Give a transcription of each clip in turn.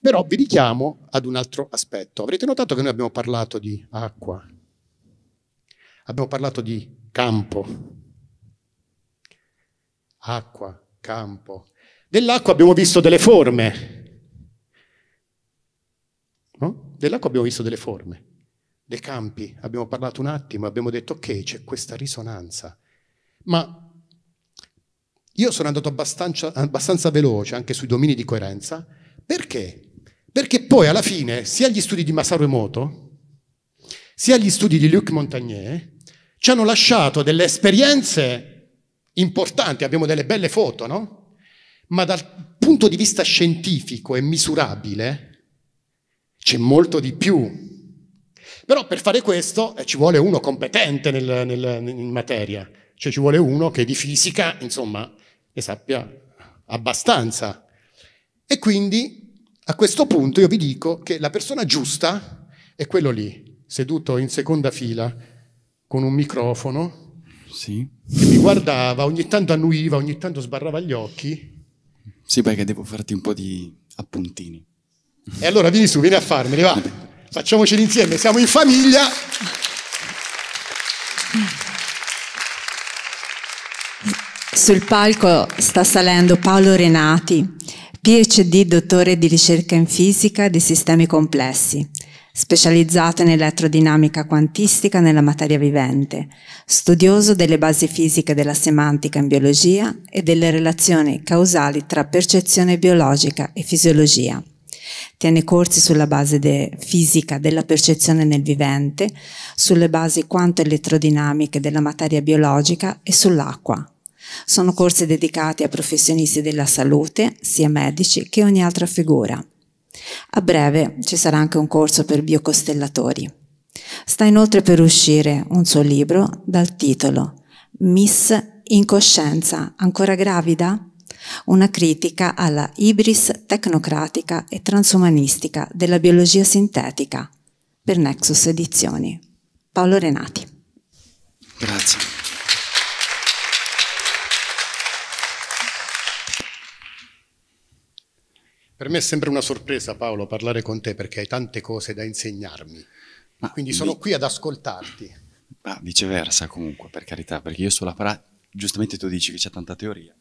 Però vi richiamo ad un altro aspetto. Avrete notato che noi abbiamo parlato di acqua, abbiamo parlato di campo, acqua, campo. Dell'acqua abbiamo visto delle forme, no? Dell'acqua abbiamo visto delle forme, dei campi, abbiamo parlato un attimo, abbiamo detto ok, c'è questa risonanza, ma io sono andato abbastanza, abbastanza veloce anche sui domini di coerenza, perché perché poi alla fine sia gli studi di Masaru Emoto, sia gli studi di Luc Montagnier ci hanno lasciato delle esperienze importanti, abbiamo delle belle foto, no? Ma dal punto di vista scientifico e misurabile c'è molto di più. Però per fare questo eh, ci vuole uno competente nel, nel, in materia, cioè ci vuole uno che di fisica, insomma, ne sappia abbastanza. E quindi a questo punto io vi dico che la persona giusta è quello lì, seduto in seconda fila con un microfono, sì. che mi guardava, ogni tanto annuiva, ogni tanto sbarrava gli occhi. Sì, perché devo farti un po' di appuntini. E allora vieni su, vieni a farmeli, va. Facciamoceli insieme, siamo in famiglia. Sul palco sta salendo Paolo Renati, PhD dottore di ricerca in fisica di sistemi complessi, specializzato in elettrodinamica quantistica nella materia vivente, studioso delle basi fisiche della semantica in biologia e delle relazioni causali tra percezione biologica e fisiologia. Tiene corsi sulla base de fisica della percezione nel vivente, sulle basi quanto elettrodinamiche della materia biologica e sull'acqua, sono corsi dedicati a professionisti della salute, sia medici che ogni altra figura. A breve ci sarà anche un corso per biocostellatori. Sta inoltre per uscire un suo libro dal titolo Miss Incoscienza, ancora gravida? Una critica alla ibris tecnocratica e transumanistica della biologia sintetica per Nexus Edizioni. Paolo Renati. Grazie. Per me è sempre una sorpresa, Paolo, parlare con te perché hai tante cose da insegnarmi. Ma Quindi sono qui ad ascoltarti. Ma viceversa, comunque, per carità, perché io sulla pratica, giustamente tu dici che c'è tanta teoria.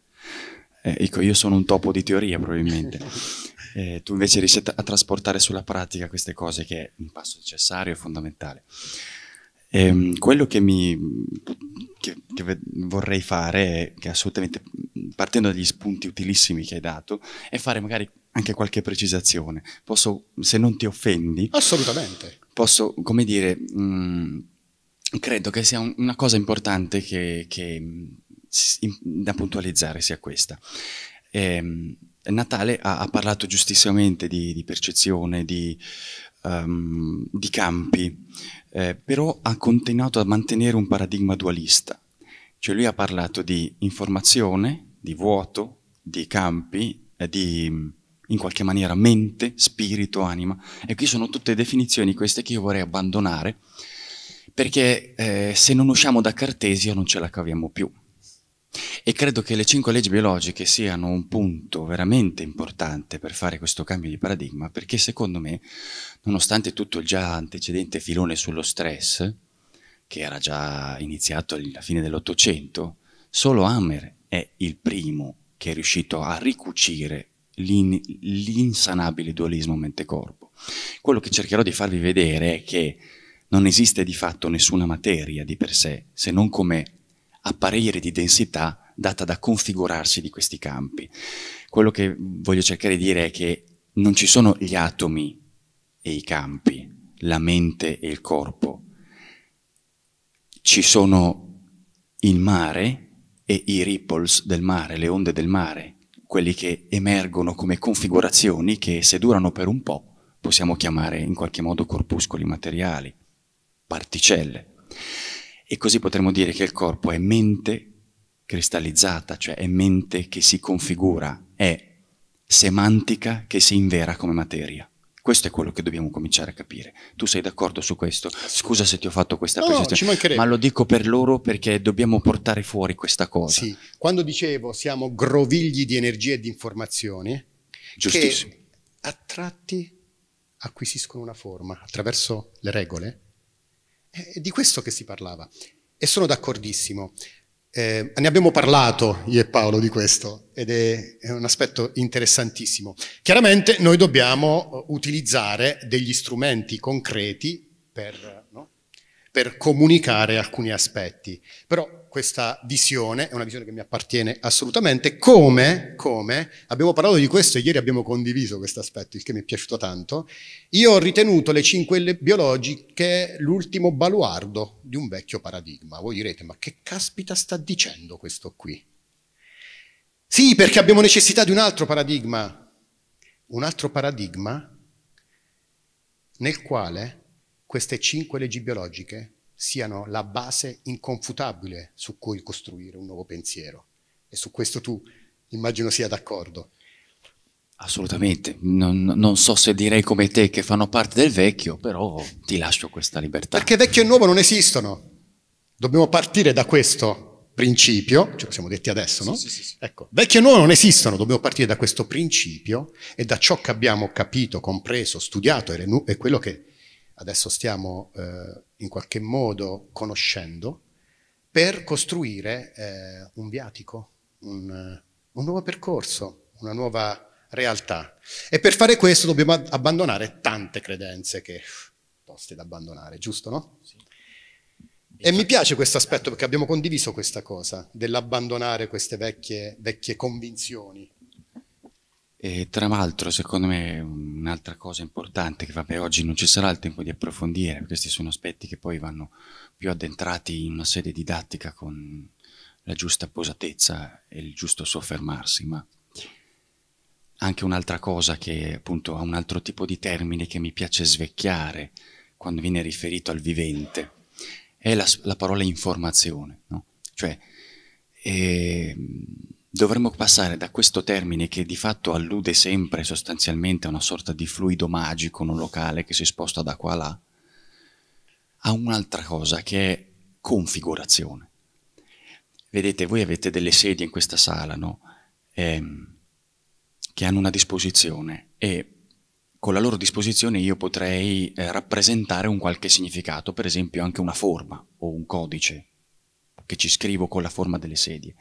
Eh, ecco, io sono un topo di teoria, probabilmente. eh, tu invece riesci a, trasportare sulla pratica queste cose, che è un passo necessario e fondamentale. E, ehm, quello che, mi, che, che vorrei fare, che assolutamente partendo dagli spunti utilissimi che hai dato, è fare magari anche qualche precisazione. Posso, se non ti offendi, assolutamente. Posso, come dire, mh, mm, credo che sia un, una cosa importante che, che si, da puntualizzare sia questa. E, ehm, Natale ha, ha parlato giustissimamente di, di percezione, di, um, di campi, eh, però ha continuato a mantenere un paradigma dualista. Cioè lui ha parlato di informazione, di vuoto, di campi, eh, di in qualche maniera mente, spirito, anima. E qui sono tutte definizioni queste che io vorrei abbandonare, perché eh, se non usciamo da Cartesia non ce la caviamo più. E credo che le cinque leggi biologiche siano un punto veramente importante per fare questo cambio di paradigma, perché secondo me, nonostante tutto il già antecedente filone sullo stress, che era già iniziato alla fine dell'Ottocento, solo Hammer è il primo che è riuscito a ricucire l'insanabile dualismo mente-corpo. Quello che cercherò di farvi vedere è che non esiste di fatto nessuna materia di per sé, se non come apparire di densità data da configurarsi di questi campi. Quello che voglio cercare di dire è che non ci sono gli atomi e i campi, la mente e il corpo, ci sono il mare e i ripples del mare, le onde del mare, quelli che emergono come configurazioni che se durano per un po' possiamo chiamare in qualche modo corpuscoli materiali, particelle. E così potremmo dire che il corpo è mente cristallizzata, cioè è mente che si configura, è semantica che si invera come materia. Questo è quello che dobbiamo cominciare a capire. Tu sei d'accordo su questo? Scusa se ti ho fatto questa no, precisazione, ma lo dico per loro perché dobbiamo portare fuori questa cosa. Sì, quando dicevo siamo grovigli di energie e di informazioni, Giustissimo. che a tratti acquisiscono una forma attraverso le regole eh, è di questo che si parlava. E sono d'accordissimo. Eh, ne abbiamo parlato io e Paolo di questo ed è, è, un aspetto interessantissimo. Chiaramente noi dobbiamo eh, utilizzare degli strumenti concreti per, no? per comunicare alcuni aspetti, però questa visione, è una visione che mi appartiene assolutamente, come, come, abbiamo parlato di questo e ieri abbiamo condiviso questo aspetto, il che mi è piaciuto tanto, io ho ritenuto le 5L biologiche l'ultimo baluardo di un vecchio paradigma. Voi direte, ma che caspita sta dicendo questo qui? Sì, perché abbiamo necessità di un altro paradigma, un altro paradigma nel quale queste cinque leggi biologiche siano la base inconfutabile su cui costruire un nuovo pensiero. E su questo tu immagino sia d'accordo. Assolutamente, non, non, so se direi come te che fanno parte del vecchio, però ti lascio questa libertà. Perché vecchio e nuovo non esistono. Dobbiamo partire da questo principio, ce lo siamo detti adesso, no? Sì, sì, sì. Ecco, vecchio e nuovo non esistono, dobbiamo partire da questo principio e da ciò che abbiamo capito, compreso, studiato e, quello che adesso stiamo eh, in qualche modo conoscendo, per costruire eh, un viatico, un, un nuovo percorso, una nuova realtà. E per fare questo dobbiamo abbandonare tante credenze che poste da abbandonare, giusto no? Sì. E mi piace questo aspetto perché abbiamo condiviso questa cosa dell'abbandonare queste vecchie, vecchie convinzioni. E tra l'altro, secondo me, un un'altra cosa importante che vabbè oggi non ci sarà il tempo di approfondire, questi sono aspetti che poi vanno più addentrati in una sede didattica con la giusta posatezza e il giusto soffermarsi, ma anche un'altra cosa che appunto ha un altro tipo di termine che mi piace svecchiare quando viene riferito al vivente, è la, la parola informazione, no? cioè eh, dovremmo passare da questo termine che di fatto allude sempre sostanzialmente a una sorta di fluido magico non locale che si sposta da qua a là, a un'altra cosa che è configurazione. Vedete, voi avete delle sedie in questa sala, no? Ehm, che hanno una disposizione e con la loro disposizione io potrei eh, rappresentare un qualche significato, per esempio anche una forma o un codice che ci scrivo con la forma delle sedie.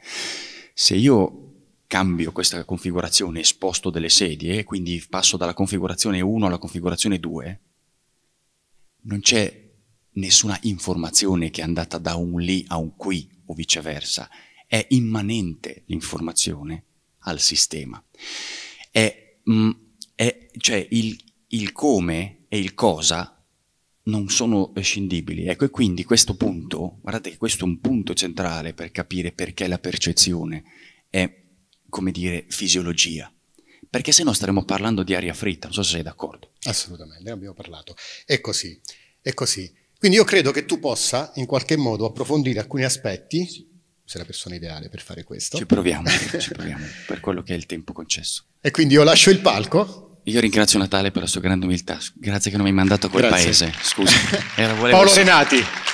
Se io cambio questa configurazione sposto delle sedie, quindi passo dalla configurazione 1 alla configurazione 2, non c'è nessuna informazione che è andata da un lì a un qui o viceversa, è immanente l'informazione al sistema. È, mh, mm, è, cioè il, il come e il cosa non sono scindibili. Ecco, e quindi questo punto, guardate che questo è un punto centrale per capire perché la percezione è, come dire, fisiologia. Perché se no staremo parlando di aria fritta, non so se sei d'accordo. Assolutamente, ne abbiamo parlato. È così, è così. Quindi io credo che tu possa in qualche modo approfondire alcuni aspetti, sì. sei la persona ideale per fare questo. Ci proviamo, ci proviamo, per quello che è il tempo concesso. E quindi io lascio il palco io ringrazio Natale per la sua grande umiltà. Grazie che non mi hai mandato a quel Grazie. paese. Scusa. Paolo Renati.